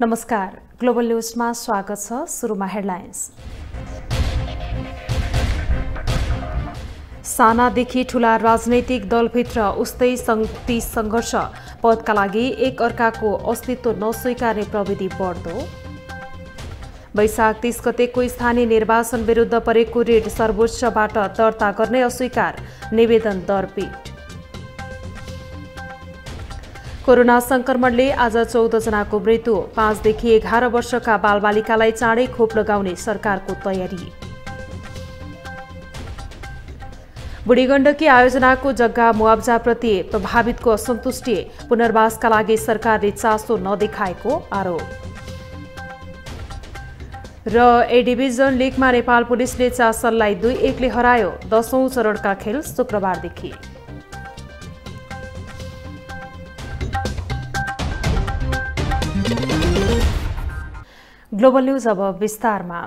नमस्कार ग्लोबल न्युजमा स्वागत छ सुरुमा हेडलाइन्स सानादेखि ठुला राजनैतिक दलभित्र उस्तै शक्ति सङ्घर्ष पदका लागि एक अर्काको अस्तित्व नस्वीकार्ने प्रविधि बढ्दो वैशाख तिस गतेको स्थानीय निर्वाचन विरुद्ध परेको रिट सर्वोच्चबाट दर्ता गर्ने अस्वीकार निवेदन दरपिट कोरोना संक्रमणले आज जनाको मृत्यु पाँचदेखि एघार वर्षका बालबालिकालाई चाँडै खोप लगाउने सरकारको तयारी बुढी गण्डकी आयोजनाको जग्गा मुआब्जाप्रति प्रभावितको असन्तुष्टि पुनर्वासका लागि सरकारले चासो नदेखाएको आरोप र ए डिभिजन लिगमा नेपाल पुलिसले चासललाई दुई एकले हरायो दशौं चरणका खेल शुक्रबारदेखि ग्लोबल न्युज अब विस्तारमा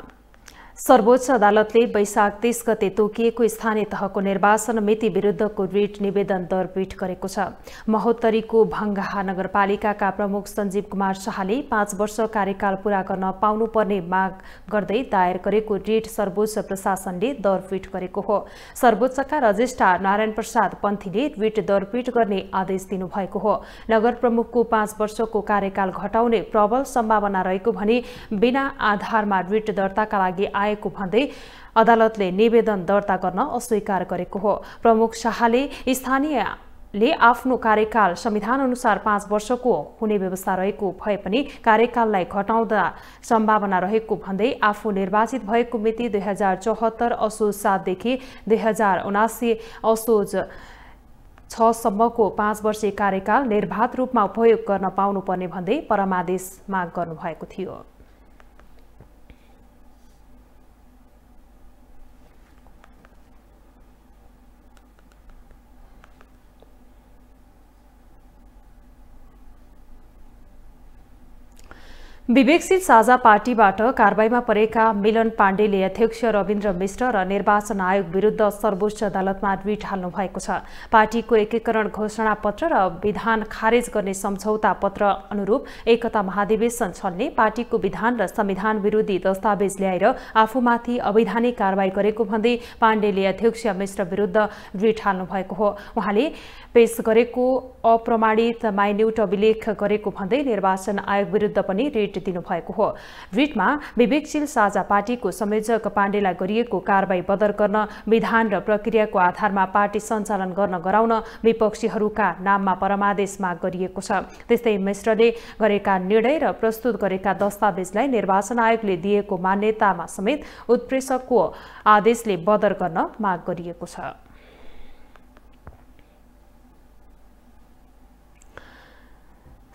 सर्वोच्च अदालतले वैशाख तीस गते तोकिएको स्थानीय तहको निर्वाचन मिति विरुद्धको रिट निवेदन दरपीट गरेको छ महोत्तरीको भङ्गाहा नगरपालिकाका प्रमुख सञ्जीव कुमार शाहले पाँच वर्ष कार्यकाल पूरा गर्न पाउनुपर्ने माग गर्दै दायर गरेको रिट सर्वोच्च प्रशासनले दरपीट गरेको हो सर्वोच्चका रजिस्ट्रार नारायण प्रसाद पन्थीले रिट दरपीट गर्ने आदेश दिनुभएको हो नगर प्रमुखको पाँच वर्षको कार्यकाल घटाउने प्रबल सम्भावना रहेको भने बिना आधारमा रिट दर्ताका लागि आए आएको भन्दै अदालतले निवेदन दर्ता गर्न अस्वीकार गरेको हो प्रमुख शाहले स्थानीय ले आफ्नो कार्यकाल संविधान अनुसार पाँच वर्षको हुने व्यवस्था रहेको भए पनि कार्यकाललाई घटाउँदा सम्भावना रहेको भन्दै आफू निर्वाचित भएको मिति दुई हजार चौहत्तर असोज सातदेखि दुई हजार उनासी असोज छसम्मको पाँच वर्षे कार्यकाल निर्वाध रूपमा उपयोग गर्न पाउनुपर्ने भन्दै परमादेश माग गर्नुभएको थियो विवेकशील साझा पार्टीबाट कारवाहीमा परेका मिलन पाण्डेले अध्यक्ष रविन्द्र मिश्र र निर्वाचन आयोग विरुद्ध सर्वोच्च अदालतमा रिट हाल्नु भएको छ पार्टीको एकीकरण घोषणा पत्र र विधान खारेज गर्ने सम्झौता पत्र अनुरूप एकता महाधिवेशन छल्ने पार्टीको विधान र संविधान विरोधी दस्तावेज ल्याएर आफूमाथि अवैधानिक कारवाही गरेको भन्दै पाण्डेले अध्यक्ष मिश्र विरुद्ध रिट हाल्नु भएको हो उहाँले पेश गरेको अप्रमाणित माइन्युट अभिलेख गरेको भन्दै निर्वाचन आयोग विरुद्ध पनि रिट दिनुभएको हो रिटमा विवेकशील साझा पार्टीको संयोजक पाण्डेलाई गरिएको कारवाही बदर गर्न विधान र प्रक्रियाको आधारमा पार्टी सञ्चालन गर्न गराउन विपक्षीहरूका नाममा परमादेश माग गरिएको छ त्यस्तै मिश्रले गरेका निर्णय र प्रस्तुत गरेका दस्तावेजलाई निर्वाचन आयोगले दिएको मान्यतामा समेत उत्प्रेषकको आदेशले बदर गर्न माग गरिएको छ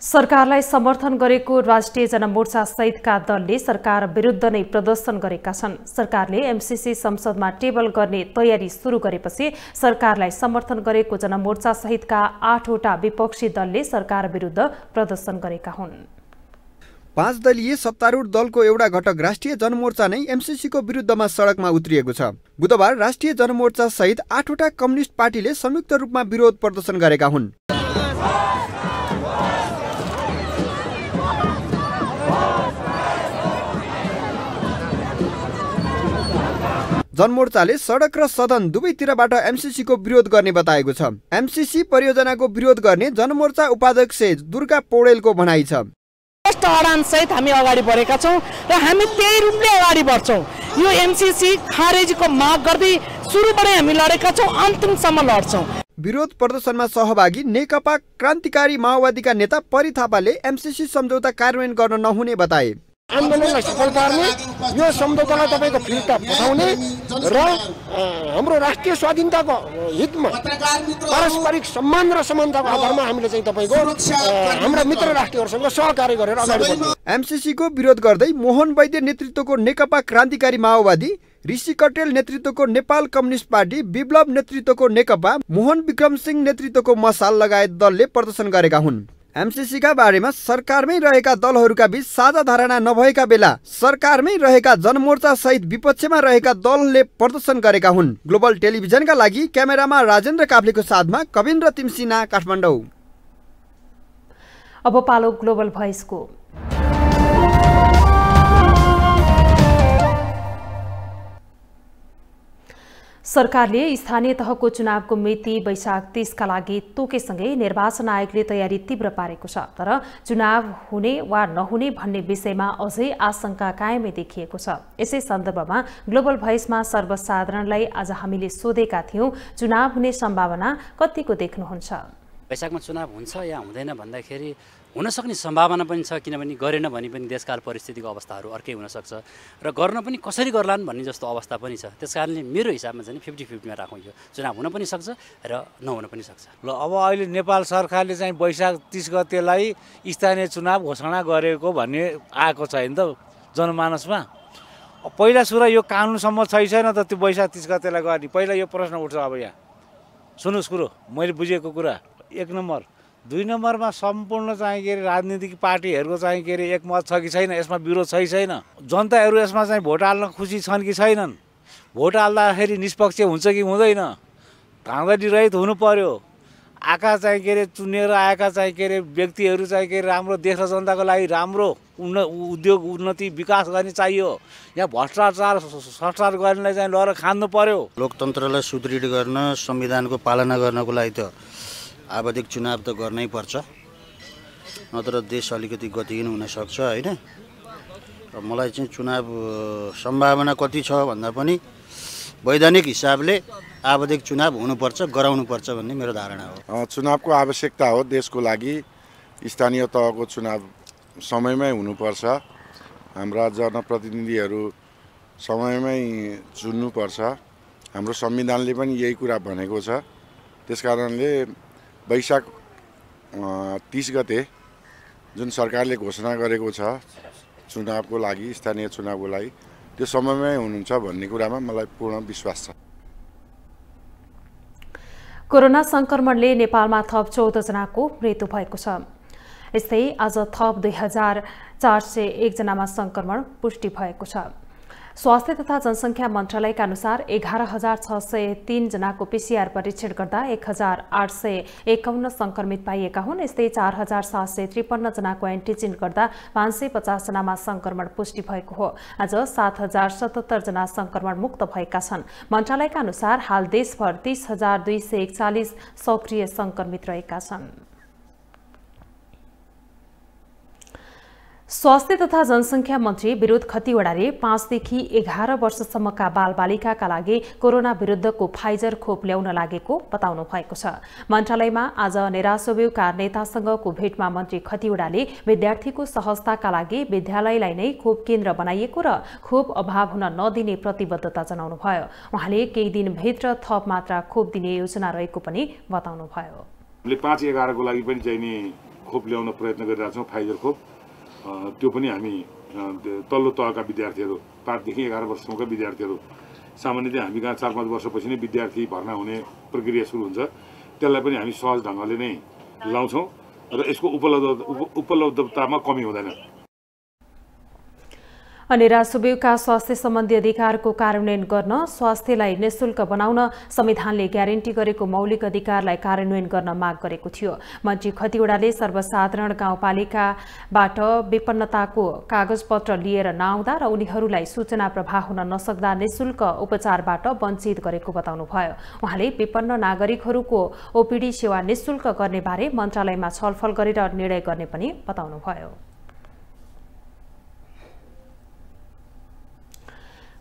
सरकारलाई समर्थन गरेको राष्ट्रिय जनमोर्चा सहितका दलले सरकार विरुद्ध नै प्रदर्शन गरेका छन् सरकारले एमसिसी संसदमा टेबल गर्ने तयारी सुरु गरेपछि सरकारलाई समर्थन गरेको जनमोर्चा सहितका आठवटा विपक्षी दलले सरकार विरुद्ध प्रदर्शन गरेका हुन् पाँच दलीय सत्तारूढ दलको एउटा घटक राष्ट्रिय जनमोर्चा नै एमसिसीको विरुद्धमा सडकमा उत्रिएको छ बुधबार राष्ट्रिय जनमोर्चा सहित आठवटा कम्युनिस्ट पार्टीले संयुक्त रूपमा विरोध प्रदर्शन गरेका हुन् जनमोर्चाले सडक र सदन दुवैतिरबाट एमसिसीको विरोध गर्ने बताएको छ एमसिसी परियोजनाको विरोध गर्ने जनमोर्चा उपाध्यक्ष दुर्गा पौडेलको भनाइ छ स्पष्ट अडानसहित हामी अगाडि बढेका छौँ र हामी त्यही रूपले अगाडि बढ्छौँ यो एमसिसी खारेजीको माग गर्दै सुरुबाटै हामी लडेका छौँ अन्तिमसम्म लड्छौँ विरोध प्रदर्शनमा सहभागी नेकपा क्रान्तिकारी माओवादीका नेता परि थापाले एमसिसी सम्झौता कार्यान्वयन गर्न नहुने बताए आन्दोलनलाई सफल पार्ने यो सम्झौतालाई तपाईँको फिर्ता पठाउने र हाम्रो राष्ट्रिय स्वाधीनताको हितमा पारस्परिक सम्मान र समानताको आधारमा हामीले चाहिँ तपाईँको हाम्रा मित्र राष्ट्रहरूसँग सहकार्य गरेर अगाडि एमसिसीको विरोध गर्दै मोहन वैद्य नेतृत्वको नेकपा क्रान्तिकारी माओवादी ऋषि कटेल नेतृत्वको नेपाल कम्युनिस्ट पार्टी विप्लव नेतृत्वको नेकपा मोहन विक्रम सिंह नेतृत्वको मसाल लगायत दलले प्रदर्शन गरेका हुन् एमसिसीका बारेमा सरकारमै रहेका दलहरूका बीच साझा धारणा नभएका बेला सरकारमै रहेका जनमोर्चा सहित विपक्षमा रहेका दलले प्रदर्शन गरेका हुन् ग्लोबल टेलिभिजनका लागि क्यामेरामा राजेन्द्र काफ्लेको साथमा कविन्द्र तिमसिना काठमाडौँ अब पालो ग्लोबल भोइसको सरकारले स्थानीय तहको चुनावको मिति वैशाख तिसका लागि तोकेसँगै निर्वाचन आयोगले तयारी तीव्र पारेको छ तर चुनाव हुने वा नहुने भन्ने विषयमा अझै आशंका कायमै देखिएको छ यसै सन्दर्भमा ग्लोबल भोइसमा सर्वसाधारणलाई आज हामीले सोधेका थियौँ चुनाव हुने सम्भावना कतिको देख्नुहुन्छ वैशाखमा चुनाव हुन्छ या हुँदैन भन्दाखेरि हुनसक्ने सम्भावना पनि छ किनभने गरेन भने पनि देशकाल परिस्थितिको अवस्थाहरू अर्कै हुनसक्छ र गर्न पनि कसरी गर्लान् भन्ने जस्तो अवस्था पनि छ त्यस कारणले मेरो हिसाबमा चाहिँ फिफ्टी फिफ्टीमा राखौँ यो चुनाव हुन पनि सक्छ र नहुन पनि सक्छ ल अब अहिले नेपाल सरकारले चाहिँ वैशाख तिस गतेलाई स्थानीय चुनाव घोषणा गरेको भन्ने आएको छ नि त जनमानसमा पहिला सुरु यो कानुनसम्म छै छैन त त्यो वैशाख तिस गतेलाई गर्ने पहिला यो प्रश्न उठ्छ अब यहाँ सुन्नुहोस् कुरो मैले बुझेको कुरा एक नम्बर दुई नम्बरमा सम्पूर्ण चाहिँ के अरे राजनीतिक पार्टीहरूको चाहिँ के अरे एकमत छ कि छैन यसमा विरोध छ कि छैन जनताहरू यसमा चाहिँ भोट हाल्न खुसी छन् कि छैनन् भोट हाल्दाखेरि निष्पक्ष हुन्छ कि हुँदैन धाँधली रहित हुनु पर्यो आका चाहिँ के अरे चुनेर आएका चाहिँ के अरे व्यक्तिहरू चाहिँ के अरे राम्रो देश र जनताको लागि राम्रो उन्न उद्योग उन्नति विकास गर्ने चाहियो यहाँ भ्रष्टाचार भ्रष्टाचार गर्नेलाई चाहिँ लडेर खान्नु पर्यो लोकतन्त्रलाई सुदृढ गर्न संविधानको पालना गर्नको लागि त आवधिक चुनाव त गर्नै पर्छ नत्र देश अलिकति गतिहीन हुनसक्छ होइन र मलाई चाहिँ चुनाव सम्भावना कति छ भन्दा पनि वैधानिक हिसाबले आवधिक चुनाव हुनुपर्छ गराउनुपर्छ भन्ने मेरो धारणा हो चुनावको आवश्यकता हो देशको लागि स्थानीय तहको चुनाव समयमै हुनुपर्छ हाम्रा जनप्रतिनिधिहरू समयमै चुन्नुपर्छ हाम्रो संविधानले पनि यही कुरा भनेको छ त्यस कारणले वैशाख तिस गते जुन सरकारले घोषणा गरेको छ चुनावको लागि स्थानीय चुनावको लागि त्यो समयमै हुनुहुन्छ भन्ने कुरामा मलाई पूर्ण विश्वास छ कोरोना सङ्क्रमणले नेपालमा थप चौधजनाको मृत्यु भएको छ यस्तै आज थप दुई हजार चार सय एकजनामा सङ्क्रमण पुष्टि भएको छ स्वास्थ्य तथा जनसङ्ख्या मन्त्रालयका अनुसार एघार हजार छ सय तीनजनाको पिसिआर परीक्षण गर्दा एक हजार आठ सय एकाउन्न सङ्क्रमित पाइएका हुन् यस्तै चार हजार सात सय त्रिपन्नजनाको एन्टिजेन गर्दा पाँच सय पचासजनामा सङ्क्रमण पुष्टि भएको हो आज सात हजार सतहत्तरजना सङ्क्रमण मुक्त भएका छन् मन्त्रालयका अनुसार हाल देशभर तीस हजार दुई सय एकचालिस सक्रिय सङ्क्रमित रहेका छन् स्वास्थ्य तथा जनसङ्ख्या मन्त्री विरोध खतिवडाले पाँचदेखि एघार वर्षसम्मका बालबालिकाका लागि कोरोना विरुद्धको फाइजर खोप ल्याउन लागेको बताउनु भएको छ मन्त्रालयमा आज नेरासोबेउका नेतासँगको भेटमा मन्त्री खतिवडाले विद्यार्थीको सहजताका लागि विद्यालयलाई नै खोप केन्द्र बनाइएको र खोप अभाव हुन नदिने प्रतिबद्धता जनाउनु भयो उहाँले केही दिनभित्र थप मात्रा खोप दिने योजना रहेको पनि बताउनुभयो भयो पाँच एघारको लागि पनि खोप ल्याउन प्रयत्न गरिरहेछौँ फाइजर खोप त्यो पनि हामी तल्लो तहका विद्यार्थीहरू पाँचदेखि एघार वर्षसम्मका विद्यार्थीहरू सामान्यतया हामी कहाँ चार पाँच वर्षपछि नै विद्यार्थी भर्ना हुने प्रक्रिया सुरु हुन्छ त्यसलाई पनि हामी सहज ढङ्गले नै लाउँछौँ र यसको उपलब्ध उपलब्धतामा कमी हुँदैन अनि राजस्वका स्वास्थ्य सम्बन्धी अधिकारको कार्यान्वयन गर्न स्वास्थ्यलाई निशुल्क बनाउन संविधानले ग्यारेन्टी गरेको मौलिक अधिकारलाई कार्यान्वयन गर्न माग गरेको थियो मन्त्री खतिवड़ाले सर्वसाधारण गाउँपालिकाबाट विपन्नताको कागजपत्र लिएर नआउँदा र उनीहरूलाई सूचना प्रभाव हुन नसक्दा निशुल्क उपचारबाट वञ्चित गरेको बताउनुभयो उहाँले विपन्न नागरिकहरूको ओपिडी सेवा निशुल्क गर्नेबारे मन्त्रालयमा छलफल गरेर निर्णय गर्ने पनि बताउनुभयो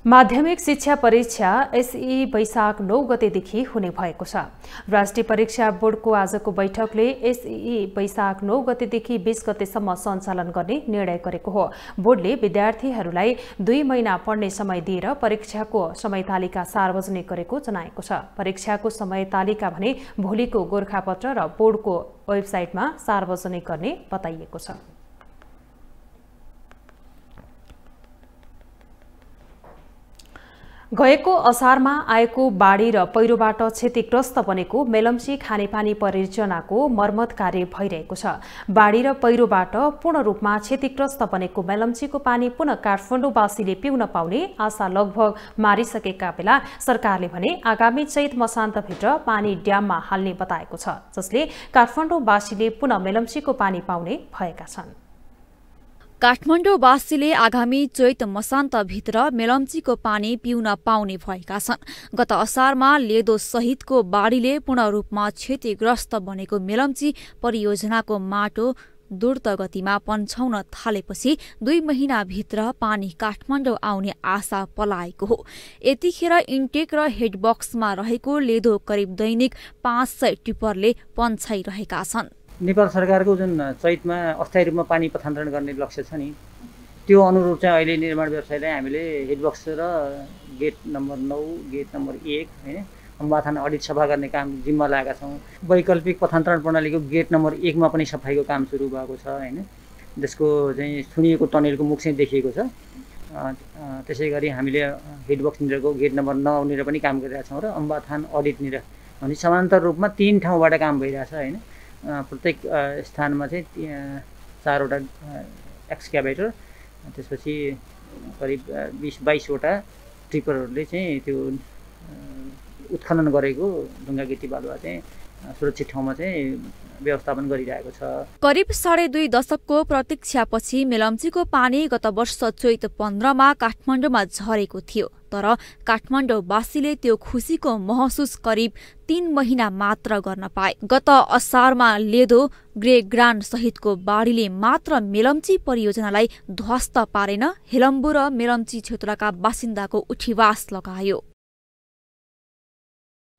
माध्यमिक शिक्षा परीक्षा एसई वैशाख नौ गतेदेखि हुने भएको छ राष्ट्रिय परीक्षा बोर्डको आजको बैठकले एसई वैशाख नौ गतेदेखि बिस गतेसम्म सञ्चालन गर्ने निर्णय गरेको हो बोर्डले विद्यार्थीहरूलाई दुई महिना पढ्ने समय दिएर परीक्षाको समय तालिका सार्वजनिक गरेको जनाएको छ परीक्षाको समय तालिका भने भोलिको गोर्खापत्र र बोर्डको वेबसाइटमा सार्वजनिक गर्ने बताइएको छ गएको असारमा आएको बाढी र पहिरोबाट क्षतिग्रस्त बनेको मेलम्ची खानेपानी परियोजनाको मर्मत कार्य भइरहेको छ बाढी र पहिरोबाट पूर्ण रूपमा क्षतिग्रस्त बनेको मेलम्चीको पानी पुनः काठमाडौँवासीले पिउन पाउने आशा लगभग मारिसकेका बेला सरकारले भने आगामी चैत मसान्तभित्र पानी ड्याममा हाल्ने बताएको छ जसले काठमाडौँवासीले पुनः मेलम्चीको पानी पाउने भएका छन् काठमाडौँवासीले आगामी चैत मसान्तभित्र मेलम्चीको पानी पिउन पाउने भएका छन् गत असारमा लेदो सहितको बाढीले पूर्ण रूपमा क्षतिग्रस्त बनेको मेलम्ची परियोजनाको माटो द्रुत गतिमा पन्छाउन थालेपछि दुई महिनाभित्र पानी काठमाडौँ आउने आशा पलाएको हो यतिखेर इन्टेक र हेडबक्समा रहेको लेदो करिब दैनिक पाँच सय टिप्परले पन्छाइरहेका छन् नेपाल सरकारको जुन चैतमा अस्थायी रूपमा पानी पथान्तरण गर्ने लक्ष्य छ नि त्यो अनुरूप चाहिँ अहिले निर्माण व्यवसायलाई हामीले हेडबक्स र गेट नम्बर नौ गेट नम्बर एक होइन अम्बाथान अडिट सफा गर्ने काम जिम्मा लगाएका छौँ वैकल्पिक पथान्तरण प्रणालीको गेट नम्बर एकमा पनि सफाइको काम सुरु भएको छ होइन त्यसको चाहिँ सुनिएको टनेलको मुख चाहिँ देखिएको छ त्यसै गरी हामीले हेडबक्सनिरको गेट नम्बर नौनिर पनि काम गरिरहेछौँ र अम्बाथान अडिटनिर भने समान्तर रूपमा तिन ठाउँबाट काम भइरहेछ होइन प्रत्येक स्थानमा चाहिँ चारवटा एक्सक्याभेटर त्यसपछि करिब बिस बाइसवटा ट्रिपरहरूले चाहिँ त्यो उत्खनन गरेको ढुङ्गा गिटी बालुवा चाहिँ सुरक्षित ठाउँमा चाहिँ व्यवस्थापन गरिरहेको छ करिब साढे दुई दशकको प्रतीक्षापछि मेलम्चीको पानी गत वर्ष चैत पन्ध्रमा काठमाडौँमा झरेको थियो तर काठमाडौँवासीले त्यो खुसीको महसुस करिब तीन महिना मात्र गर्न पाए गत असारमा लेदो ग्रे ग्रान्ड सहितको बाढीले मात्र मेलम्ची परियोजनालाई ध्वस्त पारेन हेलम्बु र मेलम्ची क्षेत्रका बासिन्दाको उठीवास लगायो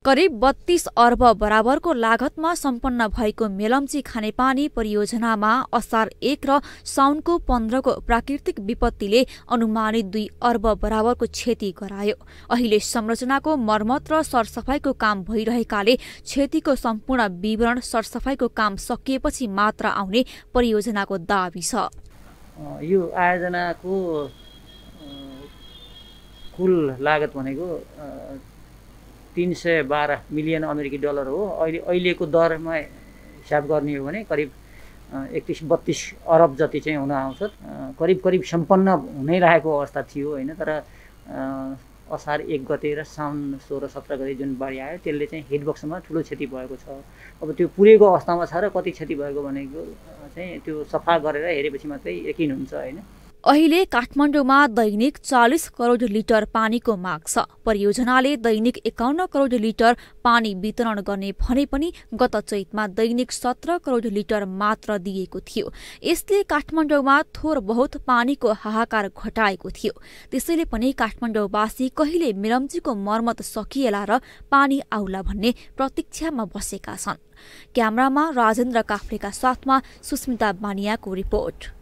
करिब बत्तीस अर्ब बराबरको लागतमा सम्पन्न भएको मेलम्ची खानेपानी परियोजनामा असार एक र साउनको पन्ध्रको प्राकृतिक विपत्तिले अनुमानित दुई अर्ब बराबरको क्षति गरायो अहिले संरचनाको मर्मत र सरसफाईको काम भइरहेकाले क्षतिको सम्पूर्ण विवरण सरसफाईको काम सकिएपछि मात्र आउने परियोजनाको दावी छ यो आयोजनाको कुल लागत भनेको तिन सय बाह्र मिलियन अमेरिकी डलर हो अहिले अहिलेको दरमा हिसाब गर्ने हो भने करिब एकतिस बत्तिस अरब जति चाहिँ हुन आउँछ करिब करिब सम्पन्न हुनै रहेको अवस्था थियो होइन तर असार एक गते र साउन सोह्र सत्र गते जुन बाढी आयो त्यसले चाहिँ हेडबक्समा ठुलो क्षति भएको छ अब त्यो पुरेको अवस्थामा छ र कति क्षति भएको भनेको चाहिँ त्यो सफा गरेर हेरेपछि मात्रै यकिन हुन्छ होइन अहिले काठमाडौँमा दैनिक चालिस करोड लिटर पानीको माग छ परियोजनाले दैनिक एकाउन्न करोड लिटर पानी वितरण गर्ने भने पनि गत चैतमा दैनिक सत्र करोड लिटर मात्र दिएको थियो यसले काठमाडौँमा थोर बहुत पानीको हाहाकार घटाएको थियो त्यसैले पनि काठमाडौँवासी कहिले मिरम्जीको मर्मत सकिएला र पानी आउला भन्ने प्रतीक्षामा बसेका छन् क्यामरामा राजेन्द्र काफ्रेका साथमा सुस्मिता बानियाको रिपोर्ट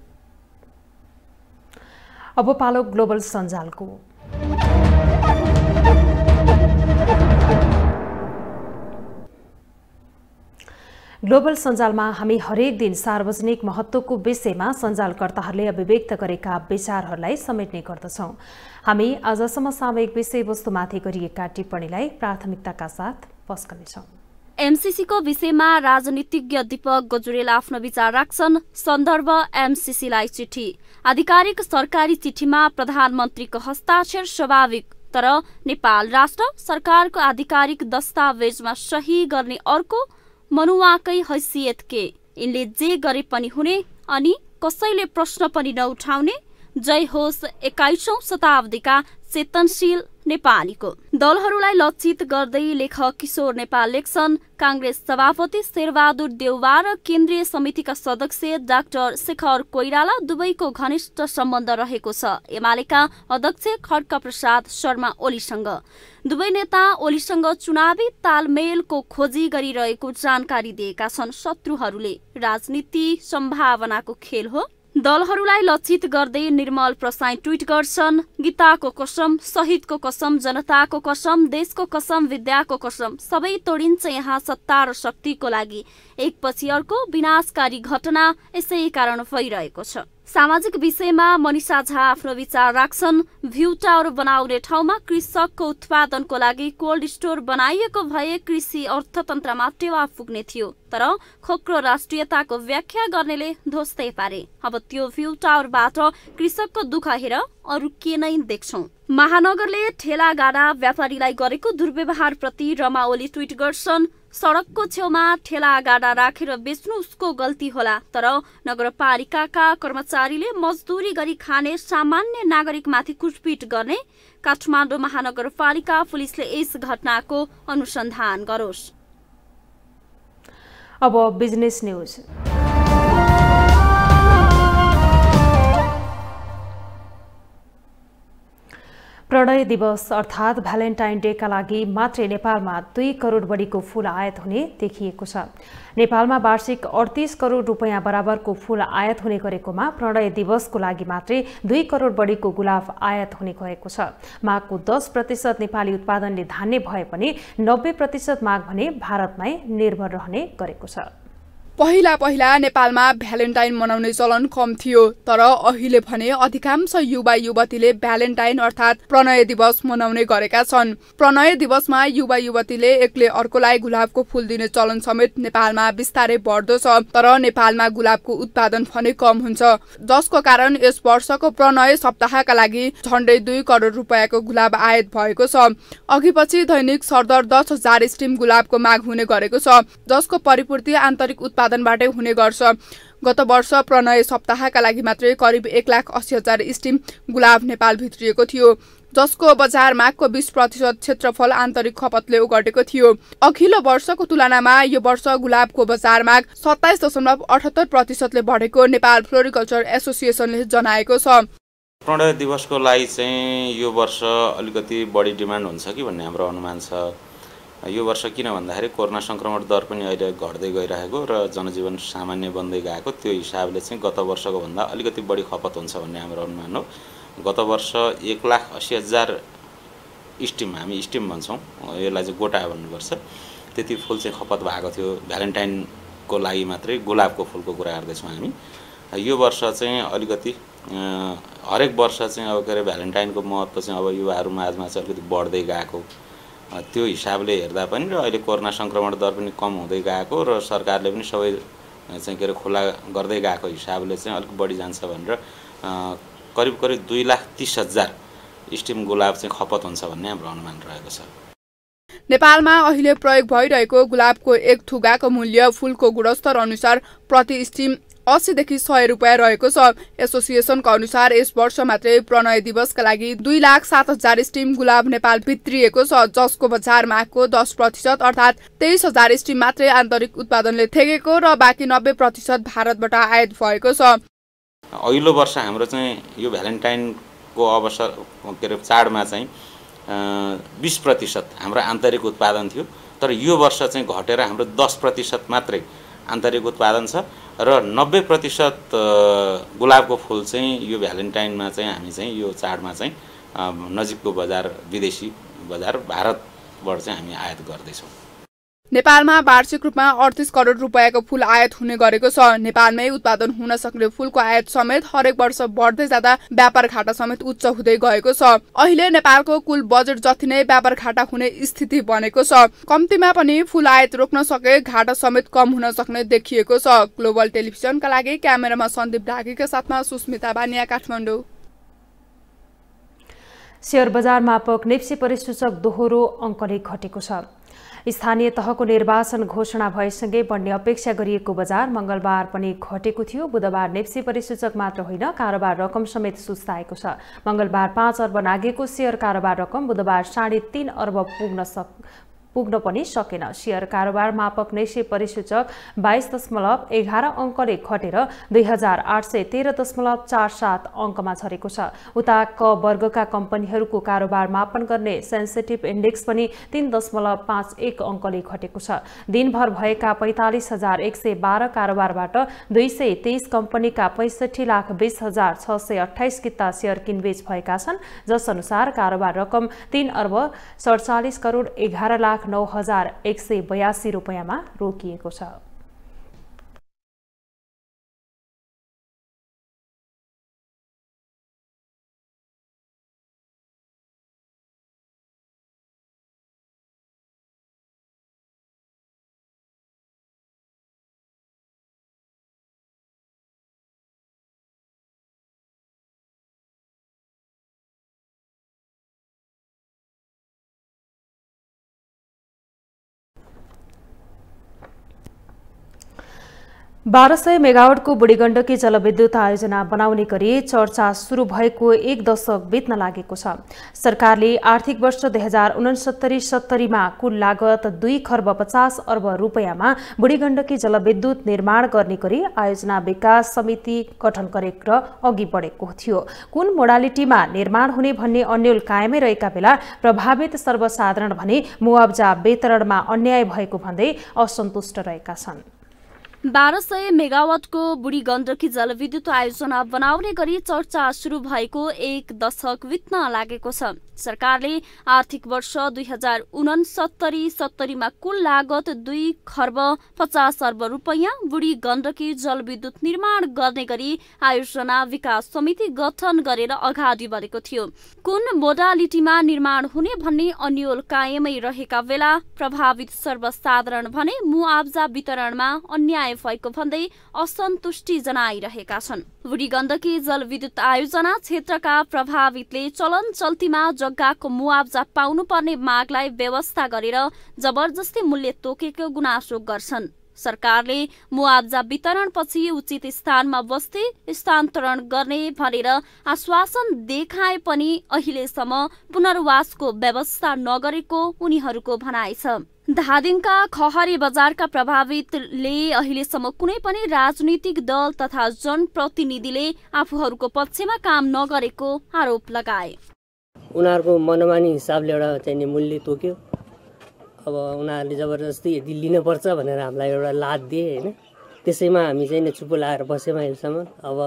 अब पालो ग्लोबल सञ्जालको ग्लोबल सञ्जालमा हामी हरेक दिन सार्वजनिक महत्वको विषयमा सञ्जालकर्ताहरूले अभिव्यक्त गरेका विचारहरूलाई समेट्ने गर्दछौँ हामी आजसम्म सामूहिक विषयवस्तुमाथि गरिएका टिप्पणीलाई प्राथमिकताका साथ पस्कनेछौं एमसिसीको विषयमा राजनीतिज्ञ दीपक गजुरेल आफ्नो विचार राख्छन् सन्दर्भ एमसिसीलाई चिठी आधिकारिक सरकारी चिठीमा प्रधानमन्त्रीको हस्ताक्षर स्वाभाविक तर नेपाल राष्ट्र सरकारको आधिकारिक दस्तावेजमा सही गर्ने अर्को मनुवाकै हैसियत के यिनले जे गरे पनि हुने अनि कसैले प्रश्न पनि नउठाउने जय होस् एक्काइसौँ शताब्दीका चेतनशील नेपालीको दलहरूलाई लक्षित गर्दै लेखक किशोर नेपाल लेख्छन् काङ्ग्रेस सभापति शेरबहादुर देउवा र केन्द्रीय समितिका सदस्य डाक्टर शेखर कोइराला दुवैको घनिष्ठ सम्बन्ध रहेको छ एमालेका अध्यक्ष खड्क प्रसाद शर्मा ओलीसँग दुवै नेता ओलीसँग चुनावी तालमेलको खोजी गरिरहेको जानकारी दिएका छन् शत्रुहरूले राजनीति सम्भावनाको खेल हो दलहरूलाई लक्षित गर्दै निर्मल प्रसाई ट्विट गर्छन् गीताको कसम शहीदको कसम जनताको कसम देशको कसम विद्याको कसम सबै तोडिन्छ यहाँ सत्ता र शक्तिको लागि एकपछि अर्को विनाशकारी घटना यसै कारण भइरहेको छ सामाजिक विषयमा मनिषा झा आफ्नो विचार राख्छन् भ्यू टावर बनाउने ठाउँमा कृषकको उत्पादनको लागि कोल्ड स्टोर बनाइएको भए कृषि अर्थतन्त्रमा टेवा पुग्ने थियो तर खोक्रो राष्ट्रियताको व्याख्या गर्नेले ध्वस्तै पारे अब त्यो भ्यू टावरबाट कृषकको दुःख हेर अरू के नै देख्छौ महानगरले ठेलागाडा व्यापारीलाई गरेको दुर्व्यवहारप्रति रमा ओली ट्विट गर्छन् सड़कको छेउमा ठेला गाडा राखेर बेच्नु उसको गल्ती होला तर नगरपालिकाका कर्मचारीले मजदुरी गरी खाने सामान्य नागरिकमाथि कुटपिट गर्ने काठमाडौँ महानगरपालिका पुलिसले यस घटनाको अनुसन्धान गरोस् अब बिजनेस न्युज प्रणय दिवस अर्थात् भ्यालेन्टाइन डेका लागि मात्रै नेपालमा दुई करोड बढीको फूल आयात हुने देखिएको छ नेपालमा वार्षिक अडतिस करोड रुपियाँ बराबरको फूल आयात हुने गरेकोमा प्रणय दिवसको लागि मात्रै दुई करोड बढीको गुलाब आयात हुने गएको छ माघको दस प्रतिशत नेपाली उत्पादनले धान्ने भए पनि नब्बे प्रतिशत माघ भने भारतमै निर्भर रहने गरेको छ पहिला पहिला नेपालमा भ्यालेन्टाइन मनाउने चलन कम थियो तर अहिले भने अधिकांश युवा युवतीले भ्यालेन्टाइन अर्थात् प्रणय दिवस मनाउने गरेका छन् प्रणय दिवसमा युवा युवतीले एकले अर्कोलाई गुलाबको फुल दिने चलन समेत नेपालमा बिस्तारै बढ्दो छ तर नेपालमा गुलाबको उत्पादन भने कम हुन्छ जसको कारण यस वर्षको प्रणय सप्ताहका लागि झण्डै दुई करोड रुपियाँको गुलाब आयात भएको छ अघि पछि दैनिक सरदर दस हजार स्टिम गुलाबको माग हुने गरेको छ जसको परिपूर्ति आन्तरिक उत्पाद उत्पादनबाटै हुने गर्छ गत वर्ष प्रणय सप्ताहका लागि मात्रै करिब एक लाख अस्सी हजार स्टिम गुलाब नेपाल भित्रिएको थियो जसको बजार मागको बिस प्रतिशत क्षेत्रफल आन्तरिक खपतले ओगटेको थियो अघिल्लो वर्षको तुलनामा यो वर्ष गुलाबको बजार माग सत्ताइस दशमलव अठहत्तर प्रतिशतले बढेको नेपाल फ्लोरिकल्चर एसोसिएसनले जनाएको छ प्रणय दिवसको लागि चाहिँ यो वर्ष अलिकति बढी डिमान्ड हुन्छ कि भन्ने हाम्रो अनुमान छ यो वर्ष किन भन्दाखेरि कोरोना सङ्क्रमण दर पनि अहिले घट्दै गइरहेको र जनजीवन सामान्य बन्दै गएको त्यो हिसाबले चाहिँ गत वर्षको भन्दा अलिकति बढी खपत हुन्छ भन्ने हाम्रो अनुमान हो गत वर्ष एक लाख असी हजार स्टिम हामी स्टिम भन्छौँ यसलाई चाहिँ गोटा भन्नुपर्छ त्यति फुल चाहिँ खपत भएको थियो भ्यालेन्टाइनको लागि मात्रै गुलाबको फुलको कुरा गर्दैछौँ हामी यो वर्ष चाहिँ अलिकति हरेक वर्ष चाहिँ अब के अरे भ्यालेन्टाइनको महत्त्व चाहिँ अब युवाहरू माझमा चाहिँ अलिकति बढ्दै गएको त्यो हिसाबले हेर्दा पनि र अहिले कोरोना सङ्क्रमण दर पनि कम हुँदै गएको र सरकारले पनि सबै चाहिँ के अरे खुला गर्दै गएको हिसाबले चाहिँ अलिक बढी जान्छ भनेर करिब करिब दुई लाख तिस हजार स्टिम गुलाब चाहिँ खपत हुन्छ भन्ने हाम्रो अनुमान रहेको छ नेपालमा अहिले प्रयोग भइरहेको गुलाबको एक थुगाको मूल्य फुलको गुणस्तर अनुसार प्रति स्टिम अस्सीदेखि सय रुपियाँ रहेको छ एसोसिएसनका अनुसार यस वर्ष मात्रै प्रणय दिवसका लागि दुई लाख सात हजार स्टिम गुलाब नेपाल भित्रिएको छ जसको बजार मागको दस प्रतिशत अर्थात् तेइस हजार स्टिम मात्रै आन्तरिक उत्पादनले थेगेको र बाँकी नब्बे प्रतिशत भारतबाट आयात भएको छ अहिलो वर्ष हाम्रो चाहिँ यो भ्यालेन्टाइनको अवसर के अरे चाडमा चाहिँ बिस प्रतिशत हाम्रो आन्तरिक उत्पादन थियो तर यो वर्ष चाहिँ घटेर हाम्रो दस प्रतिशत मात्रै आन्तरिक उत्पादन छ र नब्बे प्रतिशत गुलाबको फुल चाहिँ यो भ्यालेन्टाइनमा चाहिँ हामी चाहिँ यो चाडमा चाहिँ नजिकको बजार विदेशी बजार भारतबाट चाहिँ हामी आयात गर्दैछौँ नेपालमा वार्षिक रूपमा अडतिस करोड रुपियाँको फूल आयात हुने गरेको छ नेपालमै उत्पादन हुन सक्ने फूलको आयात समेत हरेक वर्ष बढ्दै जाँदा व्यापार घाटा समेत उच्च हुँदै गएको छ अहिले नेपालको कुल बजेट जति नै व्यापार घाटा हुने स्थिति बनेको छ कम्तीमा पनि फूल आयात रोक्न सके घाटा समेत कम हुन सक्ने देखिएको छ ग्लोबल टेलिभिजनका लागि क्यामेरामा सन्दीप ढाकीका साथमा सुस्मिता बानिया काठमाडौँ सेयर बजारमा पक नेप्सी परिसूचक दोहोरो अङ्कले घटेको छ स्थानीय तहको निर्वाचन घोषणा भएसँगै बढ्ने अपेक्षा गरिएको बजार मंगलबार पनि घटेको थियो बुधबार नेप्सी परिसूचक मात्र होइन कारोबार रकम समेत सुस्ताएको छ मंगलबार पाँच अर्ब नागेको सेयर कारोबार रकम बुधबार साढे अर्ब पुग्न सक पुग्न पनि सकेन सेयर कारोबार मापक नैसे परिसूचक बाइस दशमलव एघार अङ्कले घटेर दुई हजार आठ सय तेह्र दशमलव चार सात अङ्कमा झरेको छ उता क वर्गका कम्पनीहरूको कारोबार मापन गर्ने सेन्सेटिभ इन्डेक्स पनि तीन दशमलव पाँच एक अङ्कले घटेको छ दिनभर भएका पैँतालिस हजार एक सय बाह्र कारोबारबाट दुई सय तेइस कम्पनीका पैँसठी लाख बिस हजार छ सय अठाइस किता सेयर किनबेच भएका छन् जसअनुसार कारोबार रकम तीन अर्ब सडचालिस करोड एघार लाख लाख नौ हजार एक सय बयासी रुपियाँमा रोकिएको छ बाह्र सय मेगावटको बुढी गण्डकी जलविद्युत आयोजना बनाउने गरी चर्चा सुरु भएको एक दशक बित्न लागेको छ सरकारले आर्थिक वर्ष दुई हजार उनसत्तरी सत्तरीमा कुल लागत दुई खर्ब पचास अर्ब रुपियाँमा बुढी गण्डकी जलविद्युत निर्माण गर्ने गरी आयोजना विकास समिति गठन गरेर अघि बढेको थियो कुन मोडालिटीमा निर्माण हुने भन्ने अन्यल कायमै रहेका बेला प्रभावित सर्वसाधारण भने मुआब्जा वितरणमा अन्याय भएको भन्दै असन्तुष्ट रहेका छन् बाह्र सय मेगावाटको बुढी गण्डकी जलविद्युत आयोजना बनाउने गरी चर्चा सुरु भएको एक दशक बित्न लागेको छ सरकारले आर्थिक वर्ष दुई हजार उनसत्तरी सत्तरीमा कुल लागत दुई खर्ब पचास अर्ब रुपियाँ बुढी गण्डकी जलविद्युत निर्माण गर्ने गरी आयोजना विकास समिति गठन गरेर अगाडि बढेको थियो कुन मोडालिटीमा निर्माण हुने भन्ने अन्यल कायमै रहेका बेला प्रभावित सर्वसाधारण भने मुआब्जा वितरणमा अन्याय भएको भन्दै असन्तुष्टि जनाइरहेका छन् बुढी गण्डकी जलविद्युत आयोजना क्षेत्रका प्रभावितले चलन चल्तीमा जग्गाको मुआब्जा पाउनुपर्ने मागलाई व्यवस्था गरेर जबरजस्ती मूल्य तोकेको गुनासो गर्छन् सरकारले मुआब्जा वितरणपछि उचित स्थानमा बस्ती स्थानान्तरण गर्ने भनेर आश्वासन देखाए पनि अहिलेसम्म पुनर्वासको व्यवस्था नगरेको उनीहरूको भनाइ छ धादिङका खहरी बजारका प्रभावितले अहिलेसम्म कुनै पनि राजनीतिक दल तथा जनप्रतिनिधिले आफूहरूको पक्षमा काम नगरेको आरोप लगाए उनीहरूको मनमानी हिसाबले एउटा चाहिँ मूल्य तोक्यो अब उनीहरूले जबरजस्ती यदि लिनुपर्छ भनेर हामीलाई एउटा लाद दिए होइन त्यसैमा हामी चाहिँ चुप्पो लाएर बसेमा अहिलेसम्म अब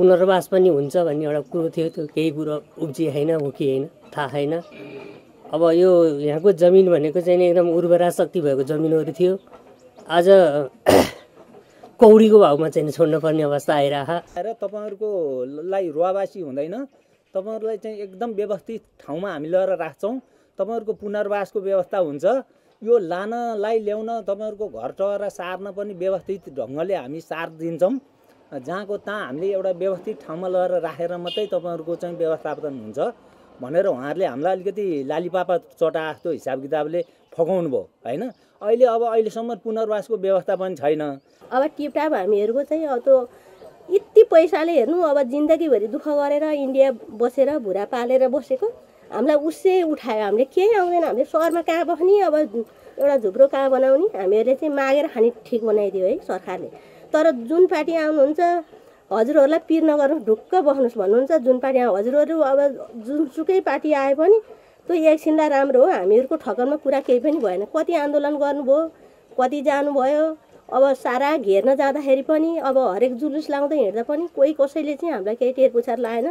पुनर्वास पनि हुन्छ भन्ने एउटा कुरो थियो त्यो केही कुरो उब्जिए होइन हो कि होइन थाहा छैन अब यो यहाँको जमिन भनेको चाहिँ एकदम उर्वरा शक्ति भएको जमिनहरू थियो आज कौडीको भाउमा चाहिँ छोड्नुपर्ने अवस्था आइरह र तपाईँहरूको लाई रुवावासी हुँदैन तपाईँहरूलाई चाहिँ एकदम व्यवस्थित ठाउँमा हामी लगेर राख्छौँ तपाईँहरूको पुनर्वासको व्यवस्था हुन्छ यो लानलाई ल्याउन तपाईँहरूको घर टहर सार्न पनि व्यवस्थित ढङ्गले हामी सार दिन्छौँ जहाँको तहाँ हामीले एउटा व्यवस्थित ठाउँमा लगेर राखेर मात्रै तपाईँहरूको चाहिँ व्यवस्थापन हुन्छ भनेर उहाँहरूले हामीलाई अलिकति लालीपापा चटा जस्तो हिसाब किताबले फकाउनु भयो होइन अहिले अब अहिलेसम्म पुनर्वासको व्यवस्था पनि छैन अब टिपटाप हामीहरूको चाहिँ अब त्यो यति पैसाले हेर्नु अब जिन्दगीभरि दुःख गरेर इन्डिया बसेर भुरा पालेर बसेको हामीलाई उसै उठायो हामीले केही आउँदैन हामीले सहरमा कहाँ बस्ने अब एउटा झुप्रो कहाँ बनाउने हामीहरूले चाहिँ मागेर खाने ठिक बनाइदियो है सरकारले तर जुन पार्टी आउनुहुन्छ हजुरहरूलाई पिर नगर ढुक्क बस्नुहोस् भन्नुहुन्छ जुन पार्टी हजुरहरू अब जुनसुकै पार्टी आए पनि त्यो एकछिनलाई राम्रो हो हामीहरूको ठगनमा कुरा केही पनि भएन कति आन्दोलन गर्नुभयो कति जानुभयो अब सारा घेर्न जाँदाखेरि पनि अब हरेक जुलुस लाउँदै हिँड्दा पनि कोही कसैले चाहिँ हामीलाई केही टेरपुछार लाएन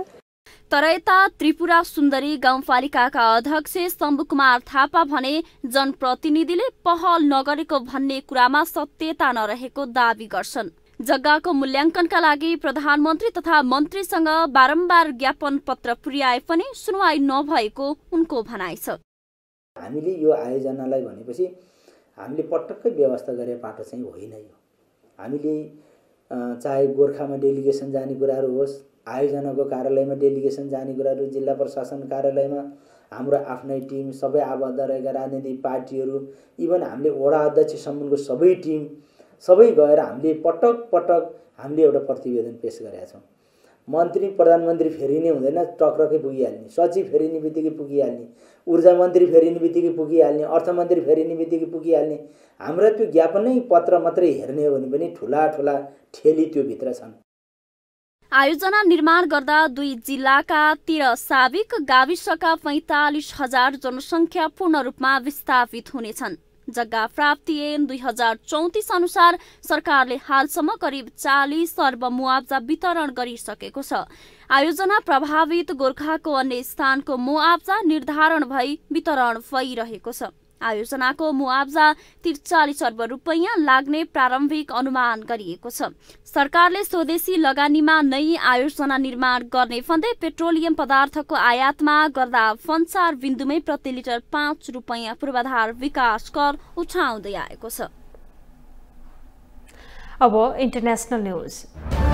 तर यता त्रिपुरा सुन्दरी गाउँपालिकाका अध्यक्ष शम्भु कुमार थापा भने जनप्रतिनिधिले पहल नगरेको भन्ने कुरामा सत्यता नरहेको दावी गर्छन् जग्गाको मूल्याङ्कनका लागि प्रधानमन्त्री तथा मन्त्रीसँग बारम्बार ज्ञापन पत्र पुर्याए पनि सुनवाई नभएको उनको भनाइ छ हामीले यो आयोजनालाई भनेपछि हामीले पटक्कै व्यवस्था गरे पाटो चाहिँ होइन यो हामीले चाहे गोर्खामा डेलिगेसन जाने कुराहरू होस् आयोजनाको कार्यालयमा डेलिगेसन जाने कुराहरू जिल्ला प्रशासन कार्यालयमा हाम्रो आफ्नै टिम सबै आबद्ध रहेका राजनीतिक पार्टीहरू इभन हामीले वडा अध्यक्षसम्मको सबै टिम सबै गएर हामीले पटक पटक हामीले एउटा प्रतिवेदन पेस गरेका छौँ मन्त्री प्रधानमन्त्री फेरिने हुँदैन टक्रकै पुगिहाल्ने सचिव फेरिने बित्तिकै पुगिहाल्ने ऊर्जा मन्त्री फेरिने बित्तिकै पुगिहाल्ने अर्थमन्त्री फेरिने बित्तिकै पुगिहाल्ने हाम्रा त्यो ज्ञापनै पत्र मात्रै हेर्ने हो भने पनि ठुला ठुला ठेली त्यो भित्र छन् आयोजना निर्माण गर्दा दुई जिल्लाका तेह्र साविक गाविसका पैँतालिस हजार जनसङ्ख्या पूर्ण रूपमा विस्थापित हुनेछन् जग्गा प्राप्ति ऐन दुई हजार चौतिस अनुसार सरकारले हालसम्म करिब चालिस अर्ब मुआब्जा वितरण गरिसकेको छ आयोजना प्रभावित गोर्खाको अन्य स्थानको मुआब्जा निर्धारण भई वितरण भइरहेको छ आयोजनाको मुआब्जा त्रिचालिस अर्ब रुपैयाँ लाग्ने प्रारम्भिक अनुमान गरिएको छ सरकारले स्वदेशी लगानीमा नै आयोजना निर्माण गर्ने भन्दै पेट्रोलियम पदार्थको आयातमा गर्दा फन्सार बिन्दुमै प्रति लिटर पाँच रुपैयाँ पूर्वाधार विकास कर उठाउँदै आएको छ अब इन्टरनेसनल न्युज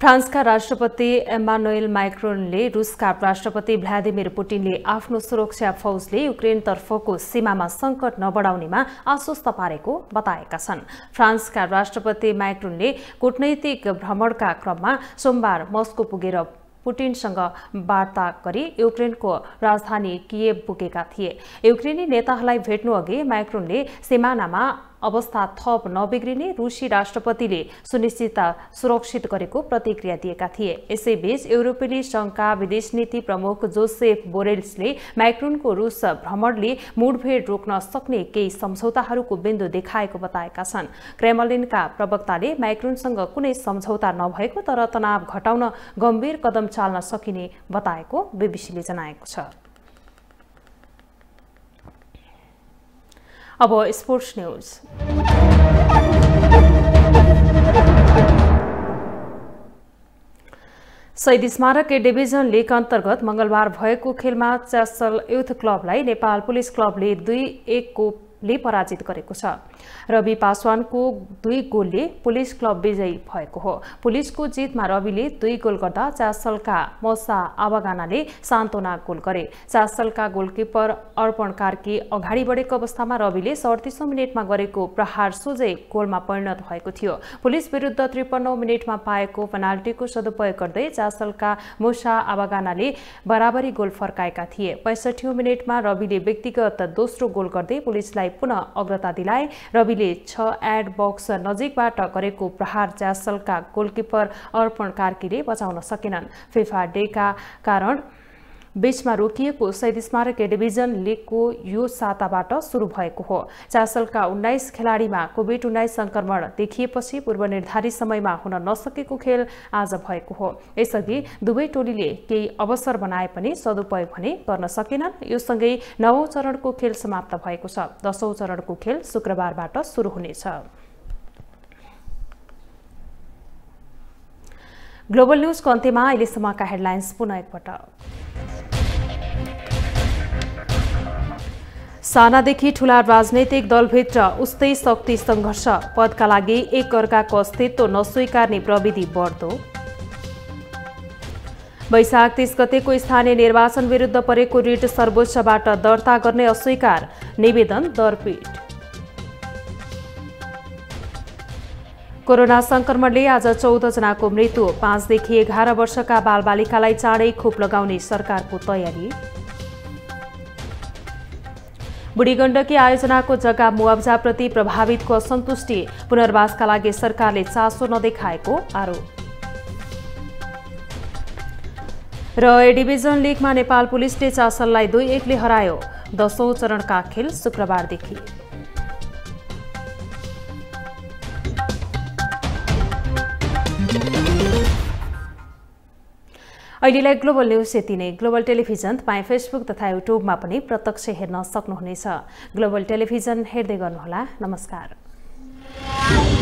फ्रान्सका राष्ट्रपति एमानोएल माइक्रोनले रुसका राष्ट्रपति भ्लादिमिर पुटिनले आफ्नो सुरक्षा फौजले युक्रेनतर्फको सीमामा सङ्कट नबढाउनेमा आश्वस्त पारेको बताएका छन् फ्रान्सका राष्ट्रपति माइक्रोनले कूटनैतिक भ्रमणका क्रममा सोमबार मस्को पुगेर पुटिनसँग वार्ता गरी युक्रेनको राजधानी किएब पुगेका थिए युक्रेनी नेताहरूलाई भेट्नु अघि माइक्रोनले सिमानामा अवस्था थप नबिग्रिने रुसी राष्ट्रपतिले सुनिश्चितता सुरक्षित गरेको प्रतिक्रिया दिएका थिए यसैबीच युरोपेली सङ्घका विदेश नीति प्रमुख जोसेफ बोरेल्सले माइक्रोनको रुस भ्रमणले मुठभेड रोक्न सक्ने केही सम्झौताहरूको बिन्दु देखाएको बताएका छन् क्रेमलिनका प्रवक्ताले माइक्रोनसँग कुनै सम्झौता नभएको तर तनाव घटाउन गम्भीर कदम चाल्न सकिने बताएको बिबिसीले जनाएको छ अब स्पोर्ट्स न्युज शहीद स्मारक ए डिभिजन लिग अन्तर्गत मङ्गलबार भएको खेलमा च्यासल युथ क्लबलाई नेपाल पुलिस क्लबले दुई एकको ले पराजित गरेको छ रवि पासवानको दुई गोलले पुलिस क्लब विजयी भएको हो पुलिसको जितमा रविले दुई गोल गर्दा चासलका मोसा आवागानाले सान्त्वना गोल गरे चासलका गोलकिपर अर्पण कार्की अगाडि बढेको अवस्थामा रविले सडतिसौँ मिनटमा गरेको प्रहार सोझै गोलमा परिणत भएको थियो पुलिस विरुद्ध त्रिपन्नौ मिनटमा पाएको पेनाल्टीको सदुपयोग गर्दै चासलका मोसा आवागानाले बराबरी गोल फर्काएका थिए पैँसठी मिनटमा रविले व्यक्तिगत दोस्रो गोल गर्दै पुलिसलाई पुनः अग्रता दिलाए रविले छ एड बक्स नजिकबाट गरेको प्रहार ज्यासलका गोलकिपर अर्पण कार्कीले बचाउन सकेनन् फिफा डेका कारण बीचमा रोकिएको शहीद स्मारक डिभिजन लिगको यो साताबाट सुरु भएको हो चासलका उन्नाइस खेलाडीमा कोभिड उन्नाइस संक्रमण देखिएपछि पूर्व निर्धारित समयमा हुन नसकेको खेल आज भएको हो यसअघि दुवै टोलीले केही अवसर बनाए पनि सदुपयोग भने गर्न सकेनन् यो सँगै नवौं चरणको खेल समाप्त भएको छ दशौं चरणको खेल शुक्रबारबाट सुरु हुनेछ ग्लोबल न्युजको अन्त्यमा अहिलेसम्मका हेडलाइन्स पुनः एकपटक सानादेखि ठुला राजनैतिक दलभित्र उस्तै शक्ति सङ्घर्ष पदका लागि एक अर्काको अस्तित्व नस्वीकार्ने प्रविधि बढ्दो वैशाख तीस गतेको स्थानीय निर्वाचन विरुद्ध परेको रिट सर्वोच्चबाट दर्ता गर्ने अस्वीकार निवेदन दरपीठ कोरोना संक्रमणले आज जनाको मृत्यु पाँचदेखि एघार वर्षका बालबालिकालाई चाँडै खोप लगाउने सरकारको तयारी बुढी गण्डकी आयोजनाको जग्गा मुआब्जाप्रति प्रभावितको असन्तुष्टि पुनर्वासका लागि सरकारले चासो नदेखाएको आरोप र ए डिभिजन लिगमा नेपाल पुलिसले चासललाई दुई एकले हरायो दशौं चरणका खेल शुक्रबारदेखि अहिलेलाई ग्लोबल न्युज यति नै ग्लोबल टेलिभिजन तपाईँ फेसबुक तथा युट्युबमा पनि प्रत्यक्ष हेर्न सक्नुहुनेछ ग्लोबल टेलिभिजन हेर्दै गर्नुहोला नमस्कार